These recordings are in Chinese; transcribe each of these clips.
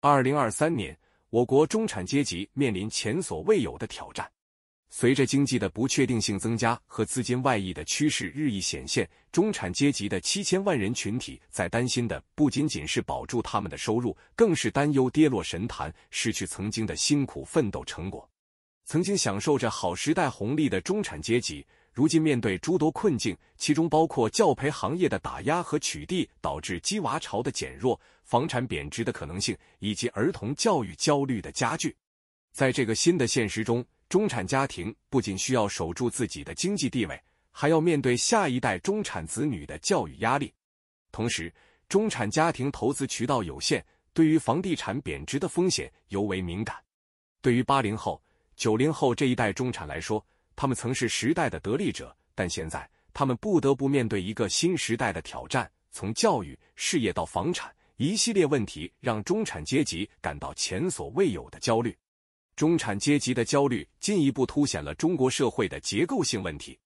二零二三年，我国中产阶级面临前所未有的挑战。随着经济的不确定性增加和资金外溢的趋势日益显现，中产阶级的七千万人群体在担心的不仅仅是保住他们的收入，更是担忧跌落神坛，失去曾经的辛苦奋斗成果。曾经享受着好时代红利的中产阶级。如今面对诸多困境，其中包括教培行业的打压和取缔，导致鸡娃潮的减弱，房产贬值的可能性，以及儿童教育焦虑的加剧。在这个新的现实中，中产家庭不仅需要守住自己的经济地位，还要面对下一代中产子女的教育压力。同时，中产家庭投资渠道有限，对于房地产贬值的风险尤为敏感。对于八零后、九零后这一代中产来说，他们曾是时代的得力者，但现在他们不得不面对一个新时代的挑战。从教育、事业到房产，一系列问题让中产阶级感到前所未有的焦虑。中产阶级的焦虑进一步凸显了中国社会的结构性问题。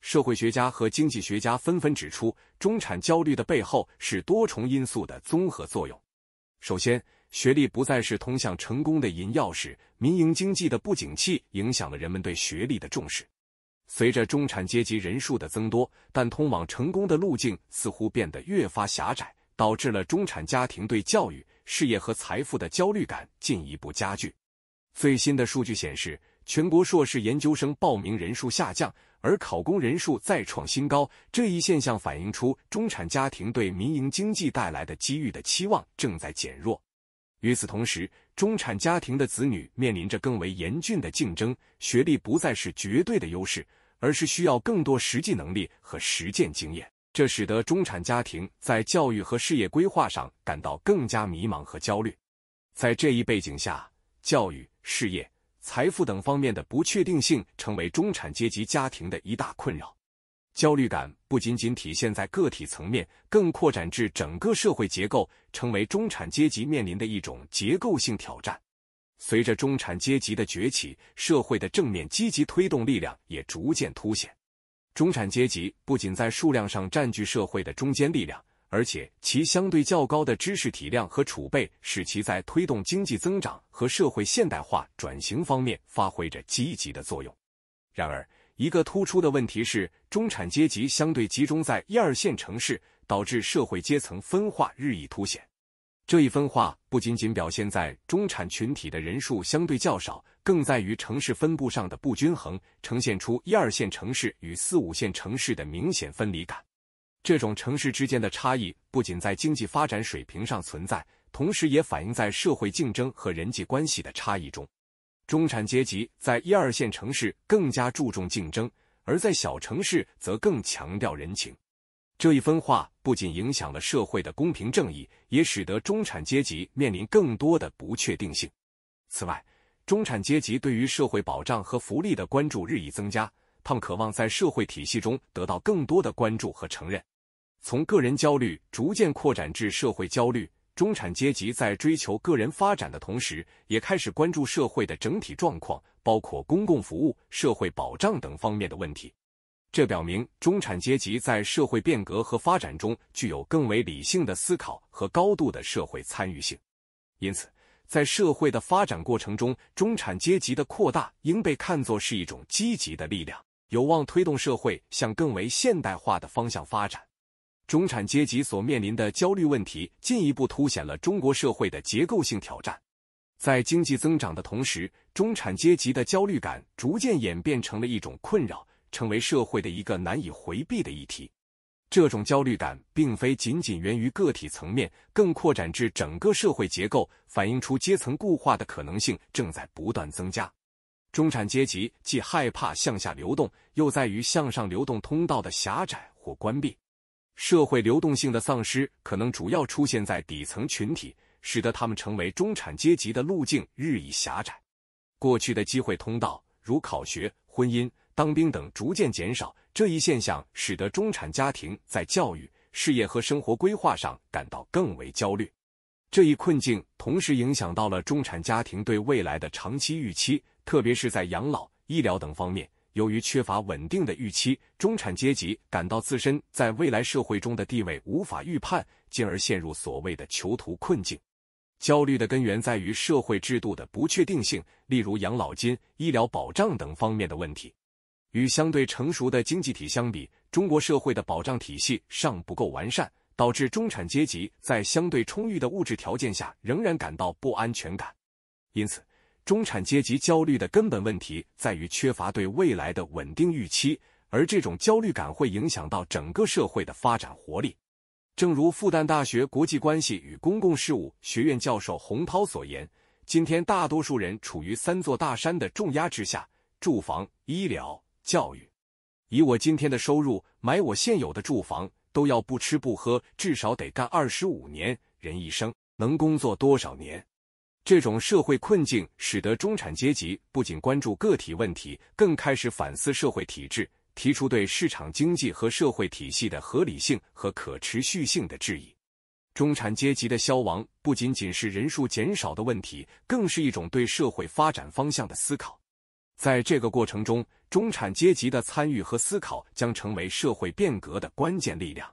社会学家和经济学家纷纷指出，中产焦虑的背后是多重因素的综合作用。首先，学历不再是通向成功的银钥匙。民营经济的不景气影响了人们对学历的重视。随着中产阶级人数的增多，但通往成功的路径似乎变得越发狭窄，导致了中产家庭对教育、事业和财富的焦虑感进一步加剧。最新的数据显示，全国硕士研究生报名人数下降，而考公人数再创新高。这一现象反映出中产家庭对民营经济带来的机遇的期望正在减弱。与此同时，中产家庭的子女面临着更为严峻的竞争，学历不再是绝对的优势，而是需要更多实际能力和实践经验。这使得中产家庭在教育和事业规划上感到更加迷茫和焦虑。在这一背景下，教育、事业、财富等方面的不确定性成为中产阶级家庭的一大困扰。焦虑感不仅仅体现在个体层面，更扩展至整个社会结构，成为中产阶级面临的一种结构性挑战。随着中产阶级的崛起，社会的正面积极推动力量也逐渐凸显。中产阶级不仅在数量上占据社会的中坚力量，而且其相对较高的知识体量和储备，使其在推动经济增长和社会现代化转型方面发挥着积极的作用。然而，一个突出的问题是，中产阶级相对集中在一二线城市，导致社会阶层分化日益凸显。这一分化不仅仅表现在中产群体的人数相对较少，更在于城市分布上的不均衡，呈现出一二线城市与四五线城市的明显分离感。这种城市之间的差异不仅在经济发展水平上存在，同时也反映在社会竞争和人际关系的差异中。中产阶级在一二线城市更加注重竞争，而在小城市则更强调人情。这一分化不仅影响了社会的公平正义，也使得中产阶级面临更多的不确定性。此外，中产阶级对于社会保障和福利的关注日益增加，他们渴望在社会体系中得到更多的关注和承认。从个人焦虑逐渐扩展至社会焦虑。中产阶级在追求个人发展的同时，也开始关注社会的整体状况，包括公共服务、社会保障等方面的问题。这表明中产阶级在社会变革和发展中具有更为理性的思考和高度的社会参与性。因此，在社会的发展过程中，中产阶级的扩大应被看作是一种积极的力量，有望推动社会向更为现代化的方向发展。中产阶级所面临的焦虑问题，进一步凸显了中国社会的结构性挑战。在经济增长的同时，中产阶级的焦虑感逐渐演变成了一种困扰，成为社会的一个难以回避的议题。这种焦虑感并非仅仅源于个体层面，更扩展至整个社会结构，反映出阶层固化的可能性正在不断增加。中产阶级既害怕向下流动，又在于向上流动通道的狭窄或关闭。社会流动性的丧失可能主要出现在底层群体，使得他们成为中产阶级的路径日益狭窄。过去的机会通道，如考学、婚姻、当兵等逐渐减少，这一现象使得中产家庭在教育、事业和生活规划上感到更为焦虑。这一困境同时影响到了中产家庭对未来的长期预期，特别是在养老、医疗等方面。由于缺乏稳定的预期，中产阶级感到自身在未来社会中的地位无法预判，进而陷入所谓的囚徒困境。焦虑的根源在于社会制度的不确定性，例如养老金、医疗保障等方面的问题。与相对成熟的经济体相比，中国社会的保障体系尚不够完善，导致中产阶级在相对充裕的物质条件下仍然感到不安全感。因此。中产阶级焦虑的根本问题在于缺乏对未来的稳定预期，而这种焦虑感会影响到整个社会的发展活力。正如复旦大学国际关系与公共事务学院教授洪涛所言：“今天大多数人处于三座大山的重压之下：住房、医疗、教育。以我今天的收入买我现有的住房，都要不吃不喝，至少得干二十五年。人一生能工作多少年？”这种社会困境使得中产阶级不仅关注个体问题，更开始反思社会体制，提出对市场经济和社会体系的合理性和可持续性的质疑。中产阶级的消亡不仅仅是人数减少的问题，更是一种对社会发展方向的思考。在这个过程中，中产阶级的参与和思考将成为社会变革的关键力量。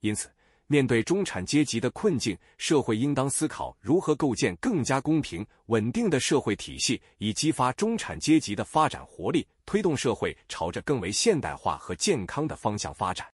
因此，面对中产阶级的困境，社会应当思考如何构建更加公平、稳定的社会体系，以激发中产阶级的发展活力，推动社会朝着更为现代化和健康的方向发展。